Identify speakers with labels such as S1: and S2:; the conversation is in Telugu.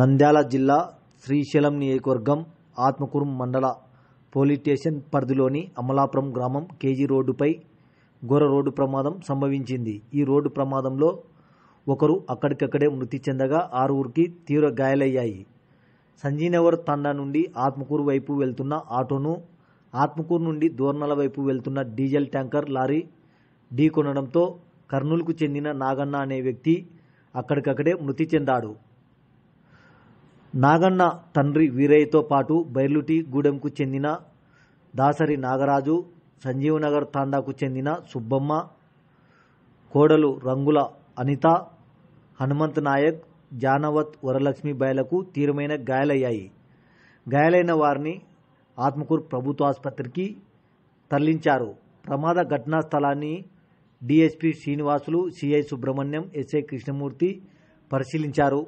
S1: నంద్యాల జిల్లా శ్రీశైలం నియోజకవర్గం ఆత్మకూరు మండల పోలీస్ స్టేషన్ పరిధిలోని అమలాపురం గ్రామం కేజీ రోడ్డుపై ఘోర రోడ్డు ప్రమాదం సంభవించింది ఈ రోడ్డు ప్రమాదంలో ఒకరు అక్కడికక్కడే మృతి చెందగా ఆరుగురికి తీవ్ర గాయాలయ్యాయి సంజీనగర్ తండా నుండి ఆత్మకూరు వైపు వెళ్తున్న ఆటోను ఆత్మకూరు నుండి దోర్నల వైపు వెళ్తున్న డీజిల్ ట్యాంకర్ లారీ ఢీకొనడంతో కర్నూలుకు చెందిన నాగన్న అనే వ్యక్తి అక్కడికక్కడే మృతి చెందాడు నాగన్న తండ్రి వీరయ్యతో పాటు బైర్లుటి గూడెంకు చెందిన దాసరి నాగరాజు సంజీవనగర్ తాండాకు చెందిన సుబ్బమ్మ కోడలు రంగుల అనిత హనుమంత్ నాయక్ జానవత్ వరలక్ష్మి బాయలకు తీవ్రమైన గాయాలయ్యాయి గాయాలైన వారిని ఆత్మకూరు ప్రభుత్వ ఆసుపత్రికి తరలించారు ప్రమాద ఘటనా స్థలాన్ని DSP Srinivasulu CI Subrahmanyam SI Krishnamurthy పరిశీలించారు